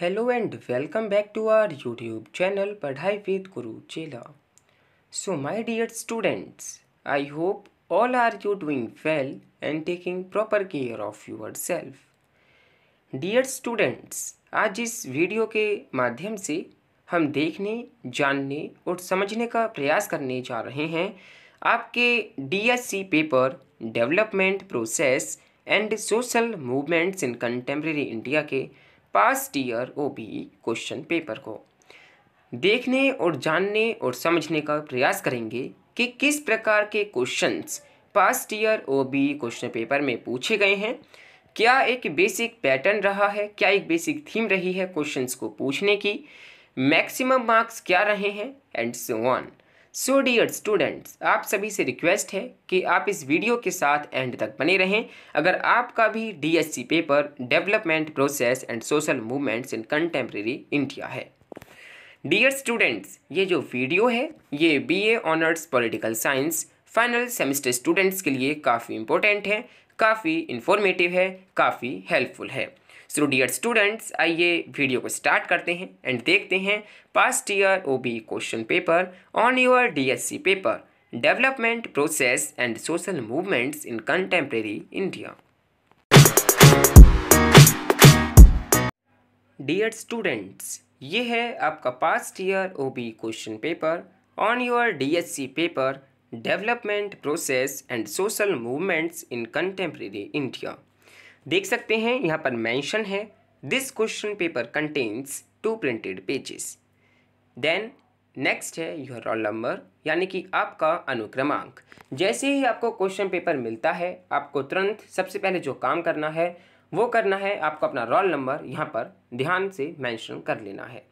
hello and welcome back to our YouTube channel पढ़ाई with Guru Chela so my dear students I hope all are you doing well and taking proper care of your self dear students आज इस video के माध्यम से हम देखने जानने और समझने का प्रयास करने जा रहे हैं आपके DSC paper development process and social movements in contemporary India के past year O question paper को देखने और जानने और समझने का प्रयास करेंगे कि किस प्रकार के questions past year O question paper में पूछे गए हैं क्या एक बेसिक पैटर्न रहा है क्या एक बेसिक थीम रही है क्वेश्चंस को पूछने की मैक्सिमम मार्क्स क्या रहे हैं and so on so dear students आप सभी से रिक्वेस्ट है कि आप इस वीडियो के साथ एंड तक बने रहें अगर आपका भी DSC paper development process and social movements in contemporary India है डियर स्टूडेंट्स ये जो वीडियो है ये BA honours political science final semester students के लिए काफ़ी इम्पोर्टेंट है काफ़ी इन्फॉर्मेटिव है काफ़ी हेल्पफुल है सो डियर स्टूडेंट्स आइए वीडियो को स्टार्ट करते हैं एंड देखते हैं past year OB question paper on your DSC paper development process and social movements in contemporary India dear students ये है आपका past year OB question paper on your DSC paper development process and social movements in contemporary India देख सकते हैं यहाँ पर mention है this question paper contains two printed pages then next है योर रोल नंबर यानी कि आपका अनुक्रमांक जैसे ही आपको क्वेश्चन पेपर मिलता है आपको तुरंत सबसे पहले जो काम करना है वो करना है आपको अपना रोल नंबर यहाँ पर ध्यान से मैंशन कर लेना है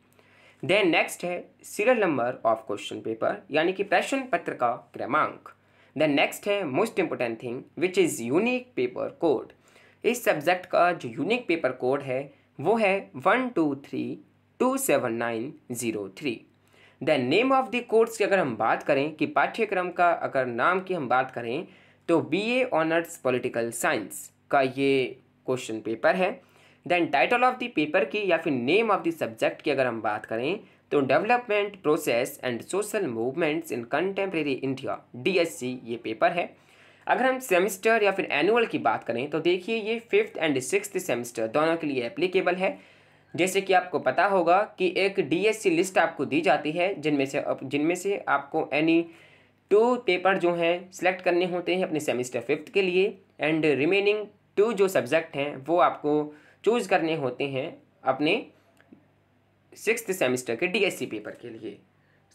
देन नेक्स्ट है serial number of question paper यानी कि प्रश्न पत्र का क्रमांक देन नेक्स्ट है most important thing which is unique paper code इस सब्जेक्ट का जो यूनिक पेपर कोड है वो है one two three two seven nine zero three then name of the course की अगर हम बात करें कि पाठ्यक्रम का अगर नाम की हम बात करें तो B A honours political science का ये क्वेश्चन पेपर है then title of the paper की या फिर नेम ऑफ द सब्जेक्ट की अगर हम बात करें तो development process and social movements in contemporary India सी ये पेपर है अगर हम सेमेस्टर या फिर एनुअल की बात करें तो देखिए ये फिफ्थ एंड सिक्स सेमेस्टर दोनों के लिए एप्लीकेबल है जैसे कि आपको पता होगा कि एक डी लिस्ट आपको दी जाती है जिनमें से जिनमें से आपको एनी टू पेपर जो हैं सेलेक्ट करने होते हैं अपने सेमेस्टर फिफ्थ के लिए एंड रिमेनिंग टू जो सब्जेक्ट हैं वो आपको चूज़ करने होते हैं अपने सिक्स सेमेस्टर के डीएससी पेपर के लिए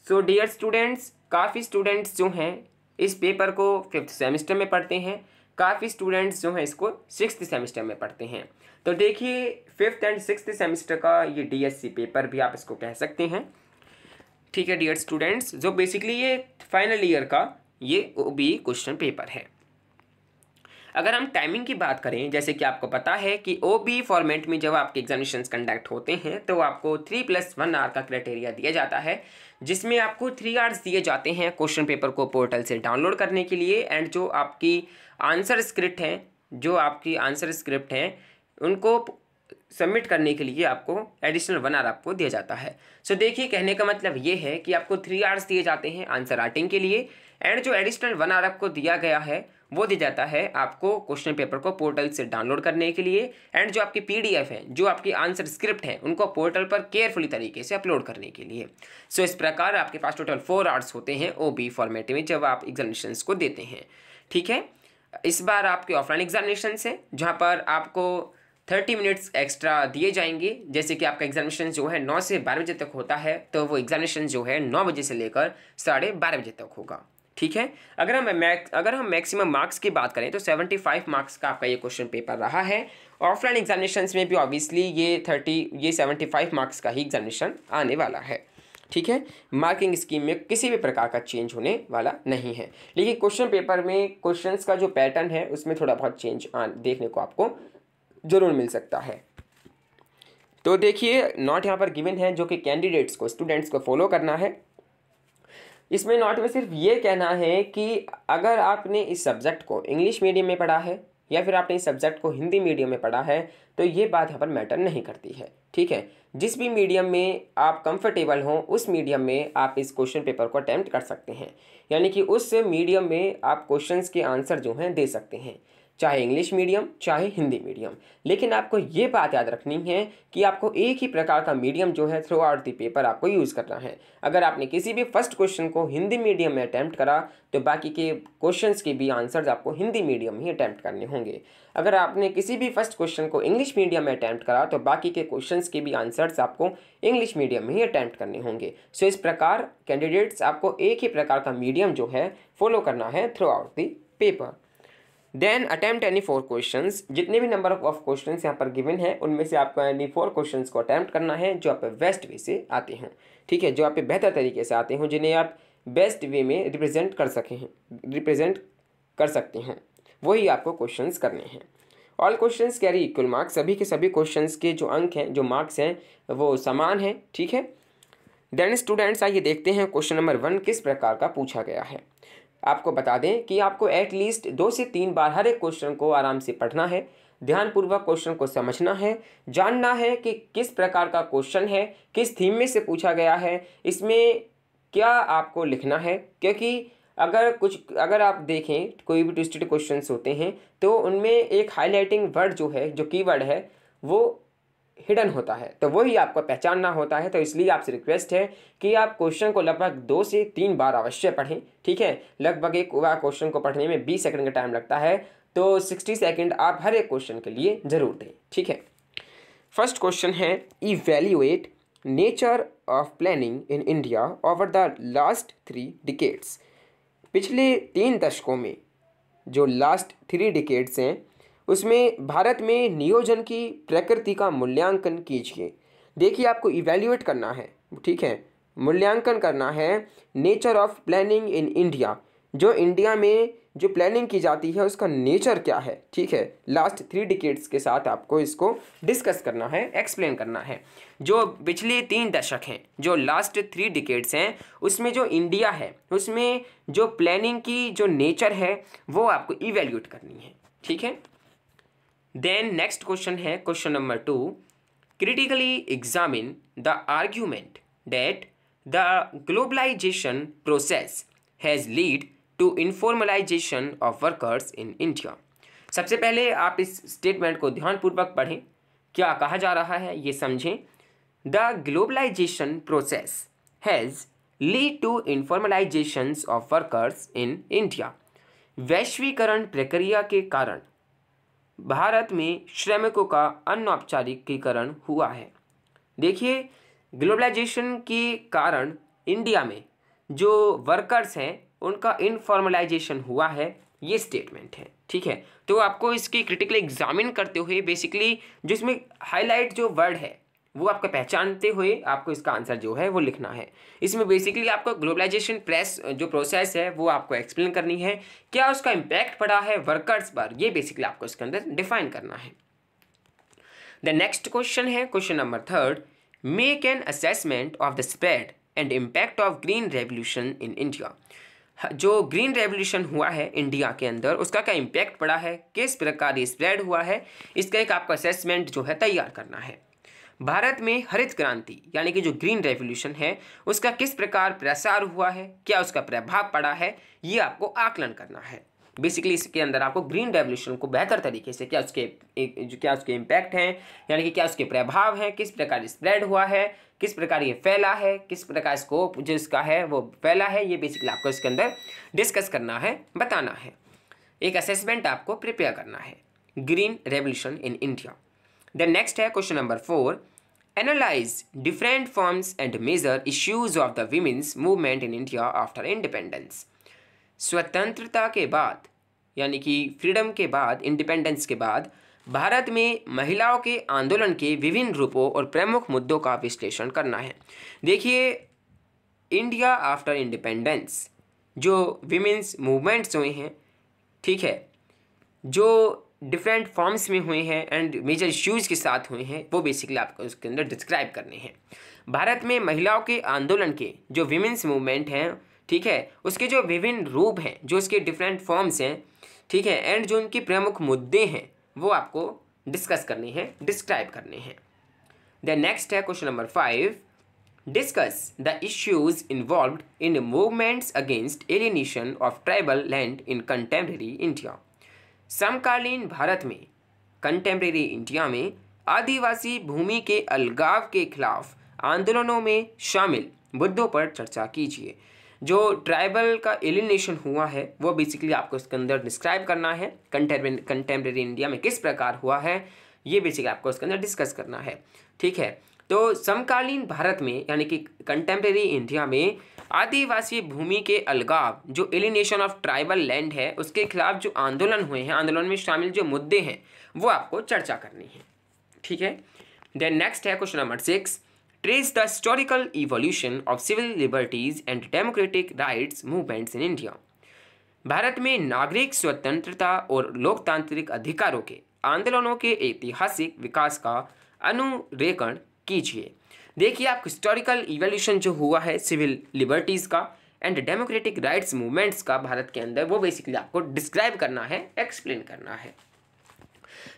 सो डियर स्टूडेंट्स काफ़ी स्टूडेंट्स जो हैं इस पेपर को फिफ्थ सेमेस्टर में पढ़ते हैं काफ़ी स्टूडेंट्स जो हैं इसको सिक्स सेमेस्टर में पढ़ते हैं तो देखिए फिफ्थ एंड सिक्स सेमेस्टर का ये डी पेपर भी आप इसको कह सकते हैं ठीक है डियर स्टूडेंट्स जो बेसिकली ये फाइनल ईयर का ये ओ बी क्वेश्चन पेपर है अगर हम टाइमिंग की बात करें जैसे कि आपको पता है कि ओ बी फॉर्मेट में जब आपके एग्जामिनेशन कंडक्ट होते हैं तो आपको थ्री प्लस वन आर का क्राइटेरिया दिया जाता है जिसमें आपको थ्री आर्स दिए जाते हैं क्वेश्चन पेपर को पोर्टल से डाउनलोड करने के लिए एंड जो आपकी आंसर स्क्रिप्ट हैं जो आपकी आंसर स्क्रिप्ट हैं उनको सबमिट करने के लिए आपको एडिशनल वन आर आपको दिया जाता है सो so, देखिए कहने का मतलब ये है कि आपको थ्री आर्स दिए जाते हैं आंसर राइटिंग के लिए एंड जो एडिशनल वन आर आपको दिया गया है वो दे जाता है आपको क्वेश्चन पेपर को पोर्टल से डाउनलोड करने के लिए एंड जो आपकी पीडीएफ है जो आपकी आंसर स्क्रिप्ट है उनको पोर्टल पर केयरफुली तरीके से अपलोड करने के लिए सो so, इस प्रकार आपके पास टोटल फोर आवर्स होते हैं ओ बी फॉर्मेट में जब आप एग्जामिनेशन को देते हैं ठीक है इस बार आपके ऑफलाइन एग्जामिनेशन है जहाँ पर आपको थर्टी मिनट्स एक्स्ट्रा दिए जाएंगे जैसे कि आपका एग्जामिनेशन जो है नौ से बारह बजे तक होता है तो वो एग्जामिनेशन जो है नौ बजे से लेकर साढ़े बारह बजे तक होगा ठीक है अगर हम मैक्स अगर हम मैक्सिमम मार्क्स की बात करें तो 75 मार्क्स का आपका ये क्वेश्चन पेपर रहा है ऑफलाइन एग्जामिनेशन में भी ऑब्वियसली ये 30 ये 75 मार्क्स का ही एग्जामिनेशन आने वाला है ठीक है मार्किंग स्कीम में किसी भी प्रकार का चेंज होने वाला नहीं है लेकिन क्वेश्चन पेपर में क्वेश्चन का जो पैटर्न है उसमें थोड़ा बहुत चेंज देखने को आपको ज़रूर मिल सकता है तो देखिए नॉट यहाँ पर गिवन है जो कि कैंडिडेट्स को स्टूडेंट्स को फॉलो करना है इसमें नॉट में सिर्फ ये कहना है कि अगर आपने इस सब्जेक्ट को इंग्लिश मीडियम में पढ़ा है या फिर आपने इस सब्जेक्ट को हिंदी मीडियम में पढ़ा है तो ये बात यहाँ पर मैटर नहीं करती है ठीक है जिस भी मीडियम में आप कंफर्टेबल हों उस मीडियम में आप इस क्वेश्चन पेपर को अटैम्प्ट कर सकते हैं यानी कि उस मीडियम में आप क्वेश्चंस के आंसर जो हैं दे सकते हैं चाहे इंग्लिश मीडियम चाहे हिंदी मीडियम लेकिन आपको ये बात याद रखनी है कि आपको एक ही प्रकार का मीडियम जो है थ्रू आउट दी पेपर आपको यूज़ करना है अगर आपने किसी भी फर्स्ट क्वेश्चन को हिंदी मीडियम में अटैम्प्ट करा तो बाकी के क्वेश्चंस के भी आंसर्स आपको हिंदी मीडियम ही अटैम्प्ट करने होंगे अगर आपने किसी भी फर्स्ट क्वेश्चन को इंग्लिश मीडियम में अटैम्प्ट करा तो बाकी के क्वेश्चन के भी आंसर्स आपको इंग्लिश मीडियम में ही अटैम्प्ट करने होंगे सो इस प्रकार कैंडिडेट्स आपको एक ही प्रकार का मीडियम जो है फॉलो करना है throughout the paper then attempt any four question जितने भी नंबर ऑफ क्वेश्चन यहाँ पर गिवन है उनमें से आपको एनी फोर क्वेश्चन को अटैम्प्ट करना है जो आप बेस्ट वे से आते हैं ठीक है जो आप बेहतर तरीके से आते हों जिन्हें आप बेस्ट वे में रिप्रेजेंट कर सकें रिप्रेजेंट कर सकते हैं वही आपको क्वेश्चन करने हैं all question carry equal marks सभी के सभी क्वेश्चन के जो अंक हैं जो मार्क्स हैं वो समान हैं ठीक है देन स्टूडेंट्स आइए देखते हैं क्वेश्चन नंबर वन किस प्रकार का पूछा गया है आपको बता दें कि आपको एटलीस्ट दो से तीन बार हर एक क्वेश्चन को आराम से पढ़ना है ध्यानपूर्वक क्वेश्चन को समझना है जानना है कि किस प्रकार का क्वेश्चन है किस थीम में से पूछा गया है इसमें क्या आपको लिखना है क्योंकि अगर कुछ अगर आप देखें कोई भी ट्विस्टेड क्वेश्चन होते हैं तो उनमें एक हाईलाइटिंग वर्ड जो है जो कीवर्ड है वो हिडन होता है तो वही आपको पहचानना होता है तो इसलिए आपसे रिक्वेस्ट है कि आप क्वेश्चन को लगभग दो से तीन बार अवश्य पढ़ें ठीक है लगभग एक बार क्वेश्चन को पढ़ने में बीस सेकंड का टाइम लगता है तो सिक्सटी सेकेंड आप हर एक क्वेश्चन के लिए ज़रूर दें ठीक है फर्स्ट क्वेश्चन है evaluate nature of planning in India over the last three decades पिछले तीन दशकों में जो लास्ट थ्री डिकेट्स हैं उसमें भारत में नियोजन की प्रकृति का मूल्यांकन कीजिए देखिए आपको इवेल्यूएट करना है ठीक है मूल्यांकन करना है nature of planning in India जो इंडिया में जो प्लानिंग की जाती है उसका नेचर क्या है ठीक है लास्ट थ्री डिकेट्स के साथ आपको इसको डिस्कस करना है एक्सप्लेन करना है जो पिछले तीन दशक हैं जो लास्ट थ्री डिकेट्स हैं उसमें जो इंडिया है उसमें जो प्लानिंग की जो नेचर है वो आपको इवेल्यूट करनी है ठीक है देन नेक्स्ट क्वेश्चन है question number two critically examine the argument that the globalisation process has lead to informalisation of workers in India सबसे पहले आप इस स्टेटमेंट को ध्यानपूर्वक पढ़ें क्या कहा जा रहा है ये समझें the globalisation process has lead to informalisation of workers in India वैश्वीकरण प्रक्रिया के कारण भारत में श्रमिकों का अनौपचारिकीकरण हुआ है देखिए ग्लोबलाइजेशन के कारण इंडिया में जो वर्कर्स हैं उनका इनफॉर्मलाइजेशन हुआ है ये स्टेटमेंट है ठीक है तो आपको इसकी क्रिटिकल एग्जामिन करते हुए बेसिकली जिसमें हाईलाइट जो वर्ड है वो आपको पहचानते हुए आपको इसका आंसर जो है वो लिखना है इसमें बेसिकली आपको ग्लोबलाइजेशन प्रेस जो प्रोसेस है वो आपको एक्सप्लेन करनी है क्या उसका इम्पैक्ट पड़ा है वर्कर्स पर ये बेसिकली आपको इसके अंदर डिफाइन करना है द नेक्स्ट क्वेश्चन है question number third make an assessment of the spread and impact of green revolution in India जो ग्रीन रेवोल्यूशन हुआ है इंडिया के अंदर उसका क्या इम्पैक्ट पड़ा है किस प्रकार ये स्प्रेड हुआ है इसका एक आपका असेसमेंट जो है तैयार करना है भारत में हरित क्रांति यानी कि जो ग्रीन रेवोल्यूशन है उसका किस प्रकार प्रसार हुआ है क्या उसका प्रभाव पड़ा है ये आपको आकलन करना है बेसिकली इसके अंदर आपको ग्रीन रेवोल्यूशन को बेहतर तरीके से क्या उसके क्या उसके इम्पैक्ट हैं यानी कि क्या उसके प्रभाव हैं किस प्रकार स्प्रेड हुआ है किस प्रकार ये फैला है किस प्रकार स्कोप जो इसका है वो फैला है ये बेसिकली आपको इसके अंदर डिस्कस करना है बताना है एक असेसमेंट आपको प्रिपेयर करना है green revolution in India then next है question number four analyse different forms and major issues of the women's movement in India after independence स्वतंत्रता के बाद यानी कि फ्रीडम के बाद इंडिपेंडेंस के बाद भारत में महिलाओं के आंदोलन के विभिन्न रूपों और प्रमुख मुद्दों का विश्लेषण करना है देखिए इंडिया आफ्टर इंडिपेंडेंस जो विमेंस मूवमेंट्स हुए हैं ठीक है जो डिफरेंट फॉर्म्स में हुए हैं एंड मेजर इश्यूज़ के साथ हुए हैं वो बेसिकली आपको उसके अंदर डिस्क्राइब करने हैं भारत में महिलाओं के आंदोलन के जो विमेंस मूवमेंट हैं ठीक है उसके जो विभिन्न रूप हैं जो उसके डिफरेंट फॉर्म्स हैं ठीक है एंड जो उनके प्रमुख मुद्दे हैं वो आपको डिस्कस करने हैं डिस्क्राइब करने हैं द नेक्स्ट है question number five discuss the issues involve in movements against alienation of tribal land in contemporary India समकालीन भारत में कंटेम्प्रेरी इंडिया में आदिवासी भूमि के अलगाव के खिलाफ आंदोलनों में शामिल मुद्दों पर चर्चा कीजिए जो ट्राइबल का एलिनेशन हुआ है वो बेसिकली आपको इसके अंदर डिस्क्राइब करना है कंटेम्प्रेरी इंडिया में किस प्रकार हुआ है ये बेसिकली आपको इसके अंदर डिस्कस करना है ठीक है तो समकालीन भारत में यानी कि कंटेम्प्रेरी इंडिया में आदिवासी भूमि के अलगाव जो एलिनेशन ऑफ ट्राइबल लैंड है उसके खिलाफ जो आंदोलन हुए हैं आंदोलन में शामिल जो मुद्दे हैं वो आपको चर्चा करनी है ठीक है देन नेक्स्ट है question number six trace the historical evolution of civil liberties and democratic rights movements in India भारत में नागरिक स्वतंत्रता और लोकतांत्रिक अधिकारों के आंदोलनों के ऐतिहासिक विकास का अनुरेखण कीजिए देखिए आप हिस्टोरिकल इवोल्यूशन जो हुआ है सिविल लिबर्टीज़ का एंड डेमोक्रेटिक राइट्स मूवमेंट्स का भारत के अंदर वो बेसिकली आपको डिस्क्राइब करना है एक्सप्लेन करना है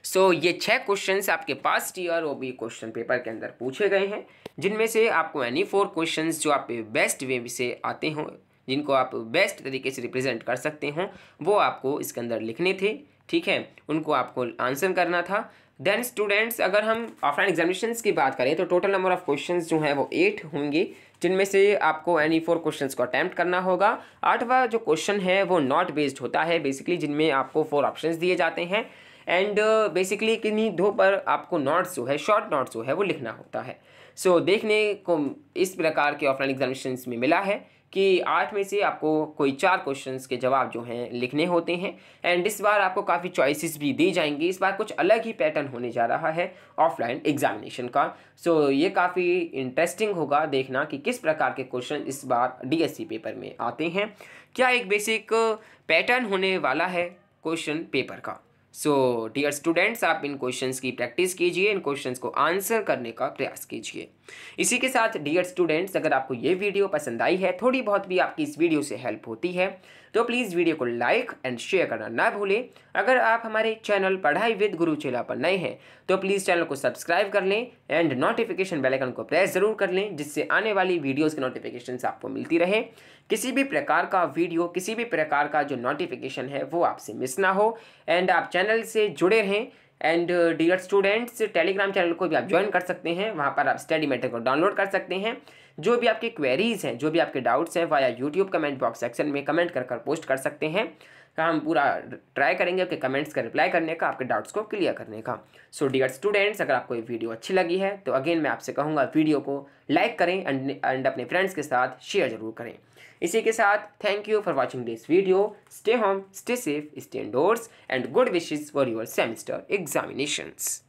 सो so, ये छः क्वेश्चन आपके पास टी वो भी क्वेश्चन पेपर के अंदर पूछे गए हैं जिनमें से आपको एनी फोर क्वेश्चन जो आप बेस्ट वे से आते हों जिनको आप बेस्ट तरीके से रिप्रेजेंट कर सकते हों वो आपको इसके अंदर लिखने थे ठीक है उनको आपको आंसर करना था देन स्टूडेंट्स अगर हम ऑफलाइन एग्जामिनेशन की बात करें तो टोटल नंबर ऑफ क्वेश्चन जो हैं वो एट होंगे जिनमें से आपको एनी फोर क्वेश्चन को अटैम्प्ट करना होगा आठवा जो क्वेश्चन है वो नॉट बेस्ड होता है बेसिकली जिनमें आपको फोर ऑप्शन दिए जाते हैं एंड बेसिकली uh, किन्हीं दो पर आपको नॉट्स जो है शॉर्ट नॉट्स जो है वो लिखना होता है सो so, देखने को इस प्रकार के ऑफलाइन एग्जामिनेशन में मिला है कि आठ में से आपको कोई चार क्वेश्चंस के जवाब जो हैं लिखने होते हैं एंड इस बार आपको काफ़ी चॉइसेस भी दी जाएंगी इस बार कुछ अलग ही पैटर्न होने जा रहा है ऑफलाइन एग्जामिनेशन का सो so, ये काफ़ी इंटरेस्टिंग होगा देखना कि किस प्रकार के क्वेश्चन इस बार डीएससी पेपर e में आते हैं क्या एक बेसिक पैटर्न होने वाला है क्वेश्चन पेपर का सो डियर स्टूडेंट्स आप इन क्वेश्चंस की प्रैक्टिस कीजिए इन क्वेश्चंस को आंसर करने का प्रयास कीजिए इसी के साथ डियर स्टूडेंट्स अगर आपको ये वीडियो पसंद आई है थोड़ी बहुत भी आपकी इस वीडियो से हेल्प होती है तो प्लीज़ वीडियो को लाइक एंड शेयर करना ना भूलें अगर आप हमारे चैनल पढ़ाई विद गुरु चेला पर नए हैं तो प्लीज़ चैनल को सब्सक्राइब कर लें एंड नोटिफिकेशन बेलाइकन को प्रेस ज़रूर कर लें जिससे आने वाली वीडियोज़ की नोटिफिकेशन आपको मिलती रहे किसी भी प्रकार का वीडियो किसी भी प्रकार का जो नोटिफिकेशन है वो आपसे मिस ना हो एंड आप चैनल से जुड़े रहें and dear students Telegram channel को भी आप ज्वाइन कर सकते हैं वहाँ पर आप स्टडी मेटर को डाउनलोड कर सकते हैं जो भी आपके क्वेरीज़ हैं जो भी आपके डाउट्स हैं via YouTube comment box section में कमेंट कर कर पोस्ट कर सकते हैं तो हम पूरा ट्राई करेंगे आपके कमेंट्स का रिप्लाई करने का आपके डाउट्स को क्लियर करने का सो डियर स्टूडेंट्स अगर आपको ये वीडियो अच्छी लगी है तो अगेन मैं आपसे कहूँगा वीडियो को लाइक करें एंड अपने फ्रेंड्स के साथ शेयर जरूर करें इसी के साथ thank you for watching this video stay home stay safe stay indoors and good wishes for your semester examinations